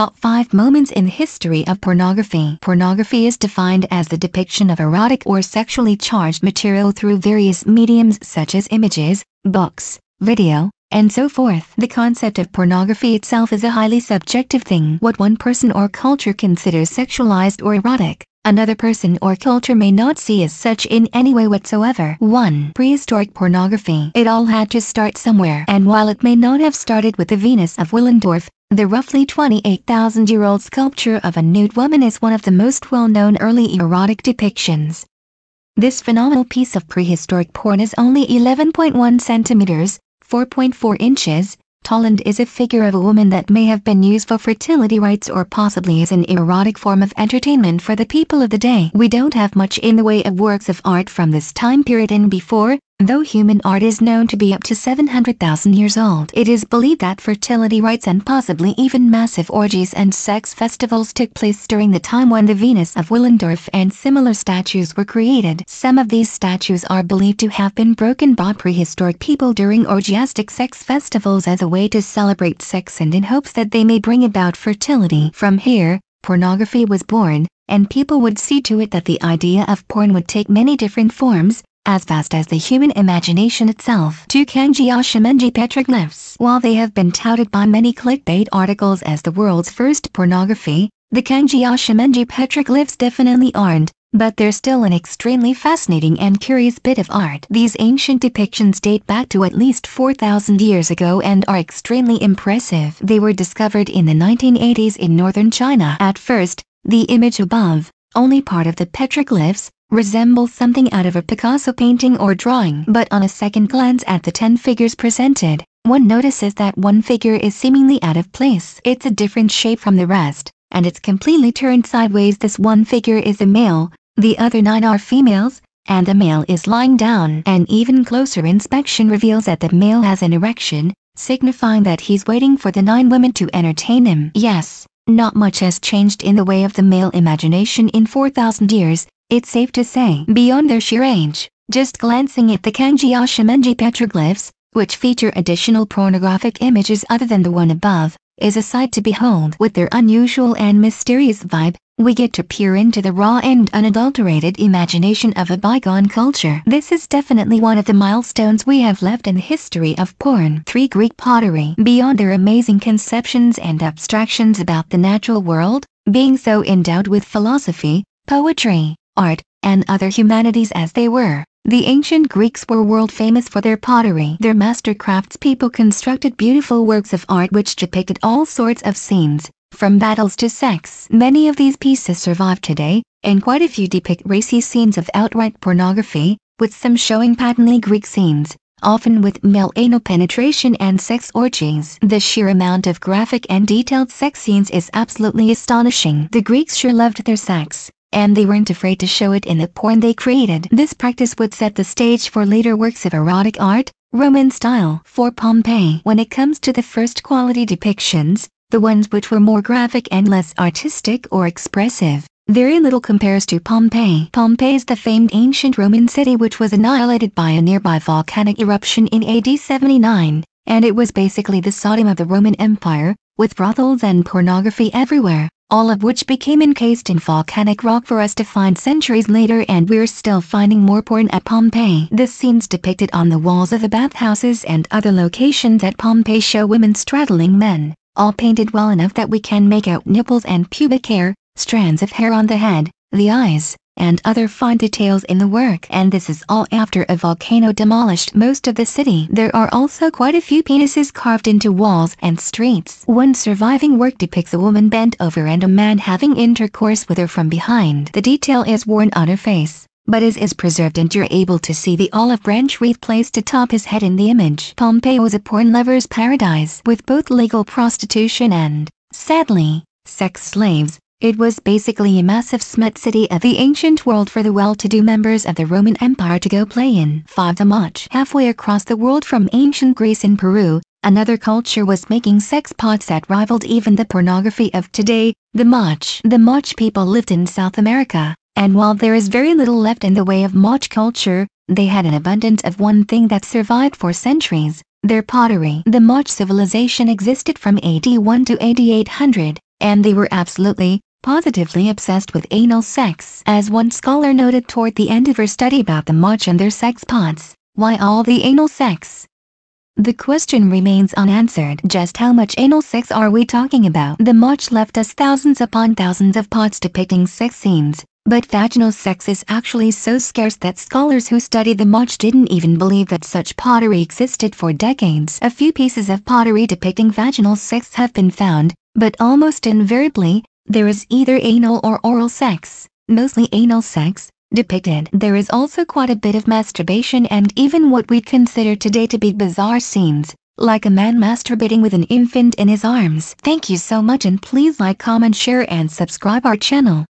top 5 moments in the history of pornography. Pornography is defined as the depiction of erotic or sexually charged material through various mediums such as images, books, video, and so forth. The concept of pornography itself is a highly subjective thing. What one person or culture considers sexualized or erotic, another person or culture may not see as such in any way whatsoever. 1. Prehistoric pornography. It all had to start somewhere. And while it may not have started with the Venus of Willendorf, the roughly 28,000-year-old sculpture of a nude woman is one of the most well-known early erotic depictions. This phenomenal piece of prehistoric porn is only 11.1 centimeters, 4.4 inches, tall and is a figure of a woman that may have been used for fertility rites or possibly as an erotic form of entertainment for the people of the day. We don't have much in the way of works of art from this time period and before, Though human art is known to be up to 700,000 years old, it is believed that fertility rites and possibly even massive orgies and sex festivals took place during the time when the Venus of Willendorf and similar statues were created. Some of these statues are believed to have been broken by prehistoric people during orgiastic sex festivals as a way to celebrate sex and in hopes that they may bring about fertility. From here, pornography was born, and people would see to it that the idea of porn would take many different forms, as fast as the human imagination itself. Two Kanji Ashimenji petroglyphs While they have been touted by many clickbait articles as the world's first pornography, the Kanji Ashimenji petroglyphs definitely aren't, but they're still an extremely fascinating and curious bit of art. These ancient depictions date back to at least 4,000 years ago and are extremely impressive. They were discovered in the 1980s in northern China. At first, the image above, only part of the petroglyphs, resemble something out of a Picasso painting or drawing. But on a second glance at the 10 figures presented, one notices that one figure is seemingly out of place. It's a different shape from the rest, and it's completely turned sideways. This one figure is a male, the other nine are females, and the male is lying down. An even closer inspection reveals that the male has an erection, signifying that he's waiting for the nine women to entertain him. Yes, not much has changed in the way of the male imagination in 4,000 years, it's safe to say. Beyond their sheer age, just glancing at the kanji ashimenji petroglyphs, which feature additional pornographic images other than the one above, is a sight to behold with their unusual and mysterious vibe, we get to peer into the raw and unadulterated imagination of a bygone culture. This is definitely one of the milestones we have left in the history of porn. 3. Greek pottery Beyond their amazing conceptions and abstractions about the natural world, being so endowed with philosophy, poetry, art, and other humanities as they were, the ancient Greeks were world famous for their pottery. Their master craftspeople constructed beautiful works of art which depicted all sorts of scenes, from battles to sex, many of these pieces survive today, and quite a few depict racy scenes of outright pornography, with some showing patently Greek scenes, often with male anal penetration and sex orgies. The sheer amount of graphic and detailed sex scenes is absolutely astonishing. The Greeks sure loved their sex, and they weren't afraid to show it in the porn they created. This practice would set the stage for later works of erotic art, Roman style. For Pompeii, when it comes to the first quality depictions, the ones which were more graphic and less artistic or expressive. Very little compares to Pompeii. Pompeii is the famed ancient Roman city which was annihilated by a nearby volcanic eruption in AD 79, and it was basically the Sodom of the Roman Empire, with brothels and pornography everywhere, all of which became encased in volcanic rock for us to find centuries later and we're still finding more porn at Pompeii. The scenes depicted on the walls of the bathhouses and other locations at Pompeii show women straddling men all painted well enough that we can make out nipples and pubic hair, strands of hair on the head, the eyes, and other fine details in the work and this is all after a volcano demolished most of the city. There are also quite a few penises carved into walls and streets. One surviving work depicts a woman bent over and a man having intercourse with her from behind. The detail is worn on her face but as is preserved and you're able to see the olive branch wreath placed atop his head in the image. Pompeii was a porn lover's paradise with both legal prostitution and, sadly, sex slaves. It was basically a massive smut city of the ancient world for the well-to-do members of the Roman Empire to go play in. 5. The Mach Halfway across the world from ancient Greece and Peru, another culture was making sex pots that rivaled even the pornography of today, the Mach. The Mach people lived in South America, and while there is very little left in the way of Moch culture, they had an abundance of one thing that survived for centuries, their pottery. The Moch civilization existed from 81 to 8800, and they were absolutely, positively obsessed with anal sex. As one scholar noted toward the end of her study about the Moch and their sex pots, why all the anal sex? The question remains unanswered. Just how much anal sex are we talking about? The Moch left us thousands upon thousands of pots depicting sex scenes, but vaginal sex is actually so scarce that scholars who study the much didn't even believe that such pottery existed for decades. A few pieces of pottery depicting vaginal sex have been found, but almost invariably, there is either anal or oral sex, mostly anal sex, depicted. There is also quite a bit of masturbation and even what we consider today to be bizarre scenes, like a man masturbating with an infant in his arms. Thank you so much and please like, comment, share and subscribe our channel.